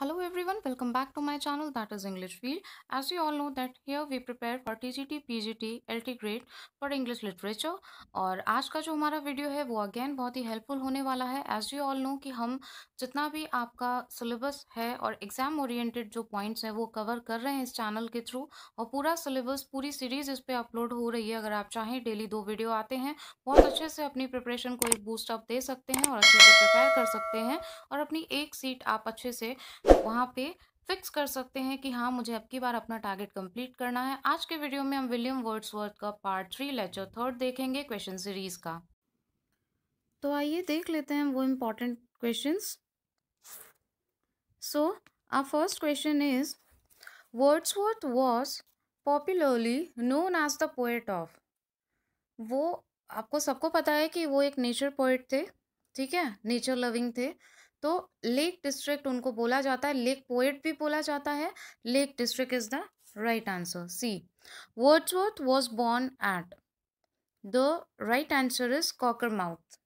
Hello everyone, welcome back to my channel that is English Field. As you all know that here we prepare for TGT, PGT, LT grade for English Literature और आज का जो हमारा video है वो again बहुत ही helpful होने वाला है एज यू ऑल नो कि हम जितना भी आपका सिलेबस है और एग्ज़ाम ओरिएंटेड जो पॉइंट्स हैं वो कवर कर रहे हैं इस चैनल के थ्रू और पूरा सिलेबस पूरी सीरीज़ इस पर अपलोड हो रही है अगर आप चाहें डेली दो वीडियो आते हैं बहुत अच्छे से अपनी प्रिपरेशन को एक बूस्टअप दे सकते हैं और अच्छे से प्रिपेयर कर सकते हैं और अपनी एक सीट आप अच्छे से वहाँ पे फिक्स कर सकते हैं कि हाँ मुझे अब की बार अपना टारगेट कंप्लीट करना है आज के वीडियो में हम विलियम वर्ड्सवर्थ का पार्ट थ्री लेक्चर थर्ड देखेंगे क्वेश्चन सीरीज का तो आइए देख लेते हैं वो important question so uh first question is Wordsworth was popularly known as the poet of वो आपको सबको पता है कि वो एक नेचर पोइट थे ठीक है नेचर लविंग थे तो लेक डिस्ट्रिक्ट उनको बोला जाता है लेक पोएट भी बोला जाता है lake district is the right answer C Wordsworth was born at the right answer is Cockermouth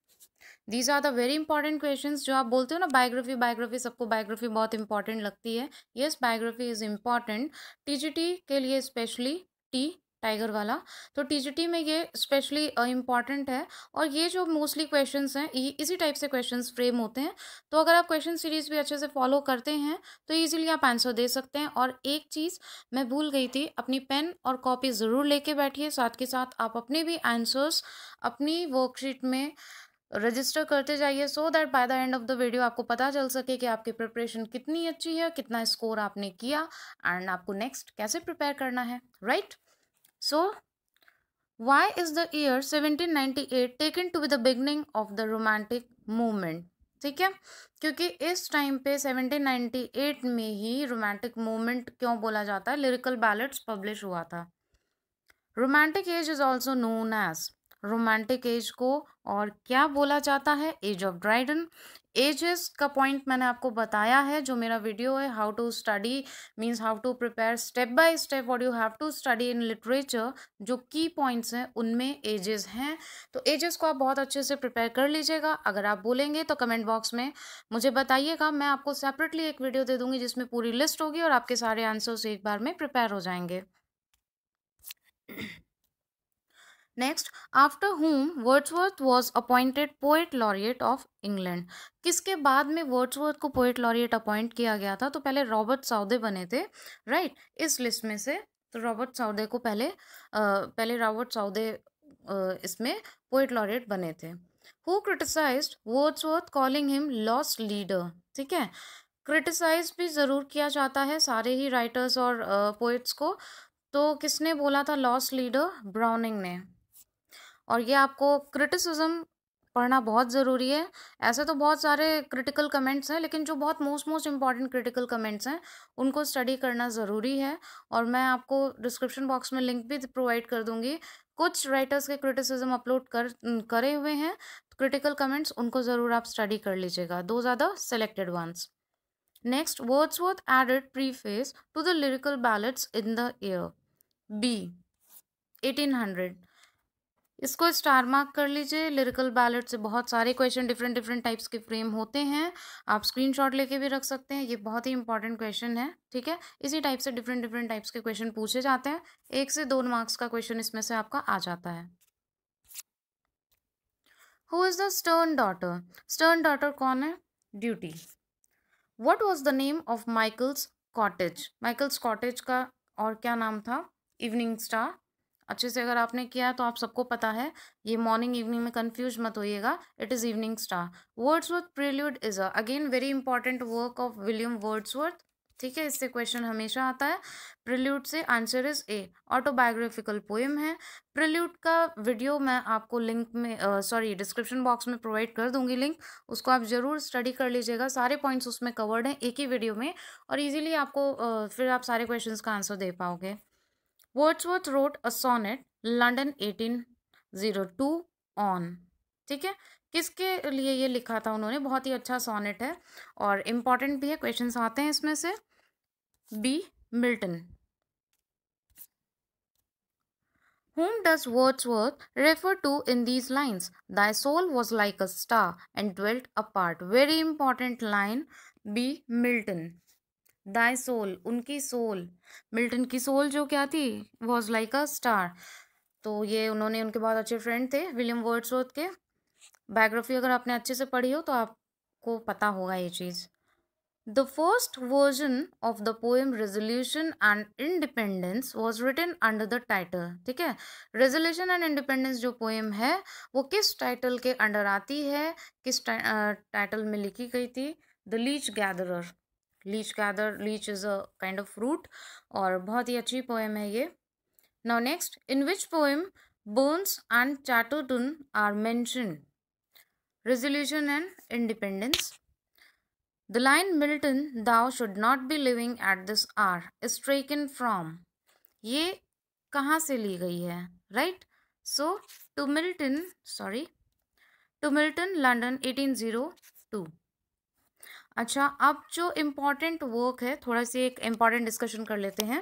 these are the very important question जो आप बोलते हो ना बायोग्राफी बायोग्राफी सबको बायोग्राफी बहुत इंपॉर्टेंट लगती है yes biography is important T के लिए स्पेशली टी टाइगर वाला तो टीजीटी में ये स्पेशली इम्पॉर्टेंट है और ये जो मोस्टली क्वेश्चन हैं इसी टाइप से क्वेश्चन फ्रेम होते हैं तो अगर आप क्वेश्चन सीरीज भी अच्छे से फॉलो करते हैं तो ईजिली आप आंसर दे सकते हैं और एक चीज़ मैं भूल गई थी अपनी पेन और कॉपी ज़रूर लेके बैठिए साथ के साथ आप अपने भी आंसर्स अपनी वर्कशीट में रजिस्टर करते जाइए so that by the end of the video आपको पता चल सके कि आपकी प्रिपरेशन कितनी अच्छी है कितना स्कोर आपने किया एंड आपको नेक्स्ट कैसे प्रिपेयर करना है right right? So, why is the year 1798 taken to be the beginning of the romantic movement? ठीक है क्योंकि इस टाइम पे 1798 में ही रोमांटिक मूवमेंट क्यों बोला जाता है लिरिकल बैलेट्स पब्लिश हुआ था romantic age is also known as romantic age को और क्या बोला जाता है एज ऑफ ड्राइडन एजेस का पॉइंट मैंने आपको बताया है जो मेरा वीडियो है how to study means how to prepare step by step what you have to study in literature जो की पॉइंट्स हैं उनमें एजेस हैं तो एजेस को आप बहुत अच्छे से प्रिपेयर कर लीजिएगा अगर आप बोलेंगे तो कमेंट बॉक्स में मुझे बताइएगा मैं आपको सेपरेटली एक वीडियो दे दूंगी जिसमें पूरी लिस्ट होगी और आपके सारे आंसर्स एक बार में प्रिपेयर हो जाएंगे next after whom Wordsworth was appointed poet laureate of England किसके बाद में वर्ड्सवर्थ को पोएट लॉरिएट अपॉइंट किया गया था तो पहले रॉबर्ट साउदे बने थे राइट right? इस लिस्ट में से तो रॉबर्ट साउदे को पहले आ, पहले रॉबर्ट साउदे इसमें पोएट लॉरिएट बने थे who criticize Wordsworth calling him lost leader ठीक है क्रिटिसाइज भी ज़रूर किया जाता है सारे ही राइटर्स और पोइट्स को तो किसने बोला था लॉस लीडर ब्राउनिंग ने और ये आपको क्रिटिसिज्म पढ़ना बहुत ज़रूरी है ऐसे तो बहुत सारे क्रिटिकल कमेंट्स हैं लेकिन जो बहुत most most important critical comments हैं उनको स्टडी करना ज़रूरी है और मैं आपको डिस्क्रिप्शन बॉक्स में लिंक भी प्रोवाइड कर दूंगी कुछ राइटर्स के क्रिटिसिज्म अपलोड कर करे हुए हैं क्रिटिकल कमेंट्स उनको ज़रूर आप स्टडी कर लीजिएगा those are the selected ones next words Wordsworth added preface to the lyrical ballads in the year B eighteen hundred इसको स्टार मार्क कर लीजिए लिरिकल बैलेट से बहुत सारे क्वेश्चन डिफरेंट डिफरेंट टाइप्स के फ्रेम होते हैं आप स्क्रीनशॉट लेके भी रख सकते हैं ये बहुत ही इंपॉर्टेंट क्वेश्चन है ठीक है इसी टाइप से डिफरेंट डिफरेंट टाइप्स के क्वेश्चन पूछे जाते हैं एक से दो मार्क्स का क्वेश्चन इसमें से आपका आ जाता है who is the stern daughter stern daughter कौन है duty what was the name of Michael's cottage Michael's cottage का और क्या नाम था इवनिंग स्टार अच्छे से अगर आपने किया तो आप सबको पता है ये मॉर्निंग इवनिंग में कन्फ्यूज मत होइएगा it is evening star Wordsworth prelude is again very important work of William words ठीक है इससे क्वेश्चन हमेशा आता है प्रिल्यूड से answer is a autobiographical poem है प्रिल्यूड का वीडियो मैं आपको लिंक में सॉरी डिस्क्रिप्शन बॉक्स में प्रोवाइड कर दूंगी लिंक उसको आप ज़रूर स्टडी कर लीजिएगा सारे पॉइंट्स उसमें कवर्ड हैं एक ही वीडियो में और इजीली आपको uh, फिर आप सारे क्वेश्चंस का आंसर दे पाओगे Wordsworth wrote a sonnet London 1802 on ठीक है किसके लिए ये लिखा था उन्होंने बहुत ही अच्छा सोनेट है और इम्पॉर्टेंट भी है क्वेश्चंस आते हैं इसमें से B Milton Whom does Wordsworth refer to in these lines? Thy soul was like a star and dwelt apart. Very important line. B. Milton. Thy soul उनकी सोल मिल्टन की सोल जो क्या थी वॉज लाइक अ स्टार तो ये उन्होंने उनके बहुत अच्छे फ्रेंड थे विलियम वर्ड्सवर्थ के बायोग्राफी अगर आपने अच्छे से पढ़ी हो तो आपको पता होगा ये चीज़ the first version of the poem resolution and independence was written under the title ठीक है रेजोल्यूशन एंड इंडिपेंडेंस जो पोएम है वो किस टाइटल के अंडर आती है किस टाइटल में लिखी गई थी the leech gather leech gather leech is a kind of fruit और बहुत ही अच्छी पोएम है ये now next in which poem Burns and Chatterton are mention resolution and independence the line Milton thou should not be living at this hour is taken ये कहाँ से ली गई है right so to Milton sorry to Milton London eighteen zero two अच्छा अब जो important work है थोड़ा सी एक इम्पॉर्टेंट डिस्कशन कर लेते हैं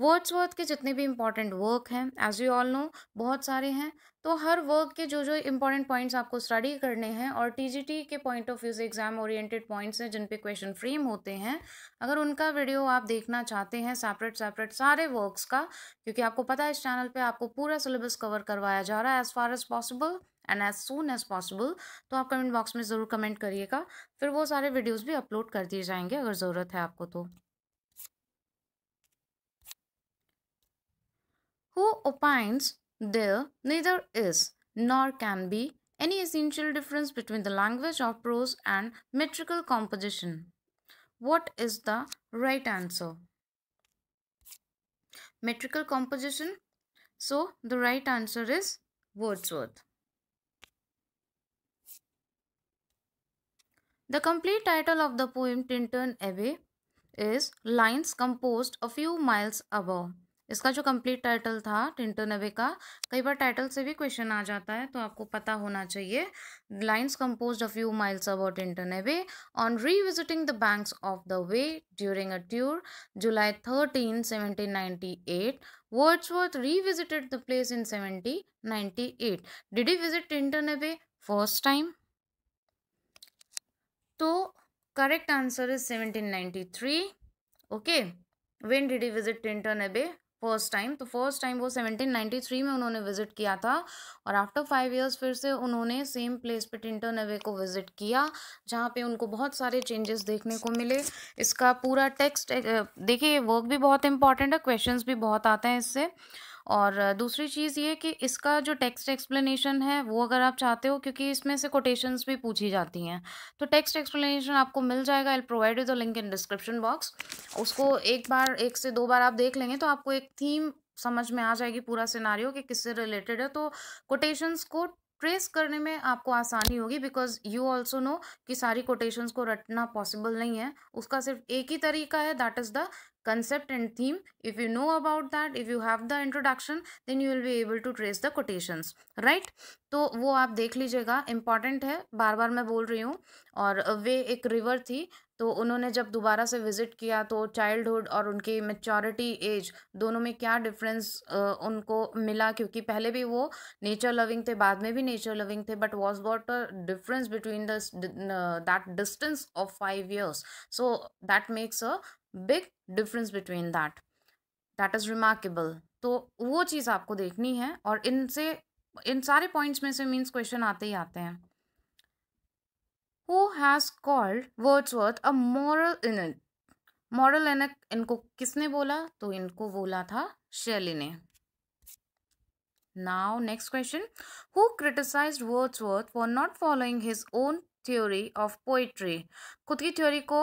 वर्ड्सवर्थ के जितने भी इम्पॉर्टेंट वर्क हैं एज यू ऑल नो बहुत सारे हैं तो हर वर्क के जो जो इम्पॉर्टेंट पॉइंट्स आपको स्टडी करने हैं और टीजीटी के पॉइंट ऑफ व्यू से एग्जाम ओरिएंटेड पॉइंट्स हैं जिन पे क्वेश्चन फ्रेम होते हैं अगर उनका वीडियो आप देखना चाहते हैं सेपरेट सेपरेट सारे वर्क्स का क्योंकि आपको पता है इस चैनल पर आपको पूरा सिलेबस कवर करवाया जा रहा है as far as possible and as soon as possible तो आप कमेंट बॉक्स में ज़रूर कमेंट करिएगा फिर वो सारे वीडियोज़ भी अपलोड कर दिए जाएंगे अगर ज़रूरत है आपको तो Who opines there neither is nor can be any essential difference between the language of prose and metrical composition? What is the right answer? Metrical composition. So the right answer is Wordsworth. The complete title of the poem Tintin Away is Lines Composed a Few Miles Above. इसका जो complete title था Tintern Abbey का कई बार title से भी question आ जाता है तो आपको पता होना चाहिए lines compose a few miles about Tintern Abbey on revisiting the banks of the Wye during a tour July thirteen seventeen ninety eight Wordsworth revisited the place in seventeen ninety eight did you visit Tintern Abbey first time तो correct is answer ninety three okay when did you visit Tintern Abbey first time तो first time वो seventeen ninety three में उन्होंने visit किया था और after five years फिर से उन्होंने सेम प्लेस पे टिंटन एवे को विजिट किया जहाँ पे उनको बहुत सारे चेंजेस देखने को मिले इसका पूरा टेक्स्ट देखिए वर्क भी बहुत इंपॉर्टेंट है क्वेश्चंस भी बहुत आते हैं इससे और दूसरी चीज़ ये कि इसका जो टेक्स्ट एक्सप्लेनेशन है वो अगर आप चाहते हो क्योंकि इसमें से कोटेशंस भी पूछी जाती हैं तो टेक्स्ट एक्सप्लेनेशन आपको मिल जाएगा I provide the link in description box उसको एक बार एक से दो बार आप देख लेंगे तो आपको एक थीम समझ में आ जाएगी पूरा सिनारी कि किससे रिलेटेड है तो कोटेशंस को ट्रेस करने में आपको आसानी होगी बिकॉज यू ऑल्सो नो कि सारी कोटेशंस को रटना पॉसिबल नहीं है उसका सिर्फ एक ही तरीका है that is the concept and theme if you know about that if you have the introduction then you will be able to trace the quotations right तो वो आप देख लीजिएगा इम्पॉर्टेंट है बार बार मैं बोल रही हूँ और वे एक रिवर थी तो उन्होंने जब दोबारा से विज़िट किया तो चाइल्डहुड और उनकी मेचोरिटी एज दोनों में क्या डिफरेंस उनको मिला क्योंकि पहले भी वो नेचर लविंग थे बाद में भी नेचर लविंग थे but was what a difference between that distance of five years so that makes a big difference between that that is remarkable तो वो चीज़ आपको देखनी है और इनसे इन सारे पॉइंट्स में से मीन्स क्वेश्चन आते ही आते हैं who has called worth a moral in moral in इनको किसने बोला तो इनको बोला था शैली ने next question who criticise Wordsworth for not following his own theory of poetry खुद की थ्योरी को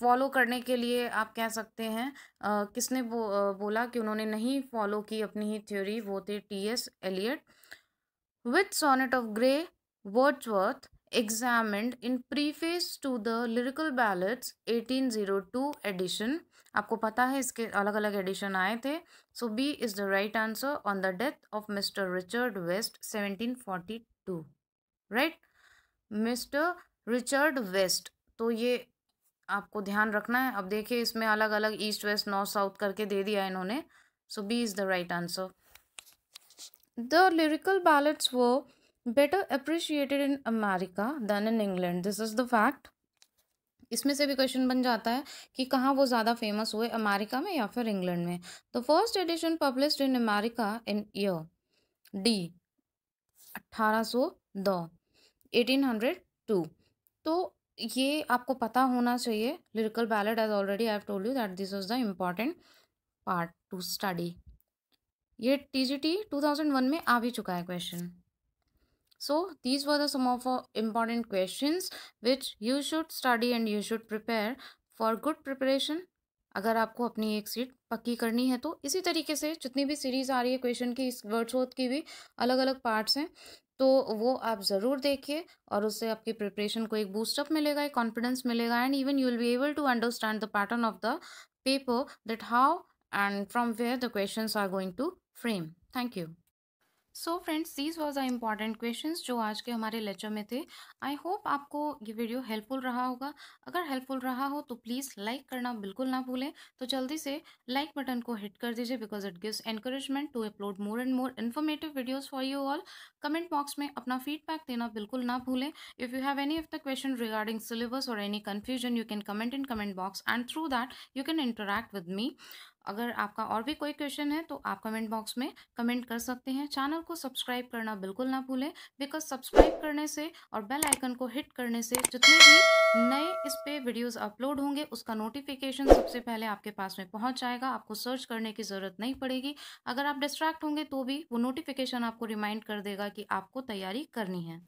फॉलो करने के लिए आप कह सकते हैं आ, किसने बो, आ, बोला कि उन्होंने नहीं फॉलो की अपनी ही थ्योरी वो थे T S Eliot with sonnet of Gray Wordsworth examined in preface to the lyrical ballads 1802 edition आपको पता है इसके अलग अलग एडिशन आए थे so B is the right answer on the death of mister Richard West 1742 right mister Richard West तो ये आपको ध्यान रखना है अब देखिए इसमें अलग अलग ईस्ट वेस्ट नॉर्थ साउथ करके दे दिया इन्होंने so B is the right answer the lyrical ballads वो better appreciated in America than in England this is the fact इसमें से भी क्वेश्चन बन जाता है कि कहाँ वो ज़्यादा फेमस हुए अमेरिका में या फिर इंग्लैंड में the first edition publish in America in year the अट्ठारह सौ दो एटीन हंड्रेड टू तो ये आपको पता होना चाहिए lyrical ballad as already I told you that this was the important part to study ये T G T two thousand one में आ भी चुका है question so these were the some of important question which you should study and you should prepare for good preparation अगर आपको अपनी एक सीट पक्की करनी है तो इसी तरीके से जितनी भी सीरीज़ आ रही है क्वेश्चन की इस वर्ड्स की भी अलग अलग पार्ट्स हैं तो वो आप ज़रूर देखिए और उससे आपकी प्रिपरेशन को एक बूस्टअप मिलेगा एक कॉन्फिडेंस मिलेगा and even you will be able to understand the pattern of the paper that how and from where the question are going to frame thank you so friends these was are important question जो आज के हमारे lecture में थे I hope आपको ये video helpful रहा होगा अगर हेल्पफुल रहा हो तो प्लीज़ लाइक करना बिल्कुल ना भूलें तो जल्दी से लाइक बटन को हिट कर दीजिए because it gives encouragement to upload more and more informative videos for you all comment box में अपना फीडबैक देना बिल्कुल ना भूलें if you have any of the question regarding syllabus और any confusion you can comment in comment box and through that you can interact with me अगर आपका और भी कोई क्वेश्चन है तो आप कमेंट बॉक्स में कमेंट कर सकते हैं चैनल को सब्सक्राइब करना बिल्कुल ना भूलें बिकॉज सब्सक्राइब करने से और बेल आइकन को हिट करने से जितने भी नए इस पर वीडियोस अपलोड होंगे उसका नोटिफिकेशन सबसे पहले आपके पास में पहुंच जाएगा आपको सर्च करने की ज़रूरत नहीं पड़ेगी अगर आप डिस्ट्रैक्ट होंगे तो भी वो नोटिफिकेशन आपको रिमाइंड कर देगा कि आपको तैयारी करनी है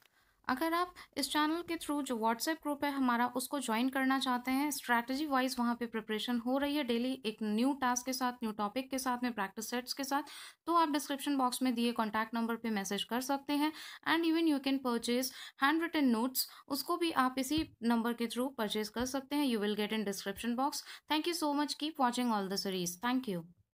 अगर आप इस चैनल के थ्रू जो व्हाट्सएप ग्रुप है हमारा उसको ज्वाइन करना चाहते हैं स्ट्रैटेजी वाइज वहाँ पे प्रिपरेशन हो रही है डेली एक न्यू टास्क के साथ न्यू टॉपिक के साथ में प्रैक्टिस सेट्स के साथ तो आप डिस्क्रिप्शन बॉक्स में दिए कॉन्टैक्ट नंबर पे मैसेज कर सकते हैं and even you can purchase handwritten notes उसको भी आप इसी नंबर के थ्रू परचेज कर सकते हैं you will get in description box thank you so much keep watching all the series thank you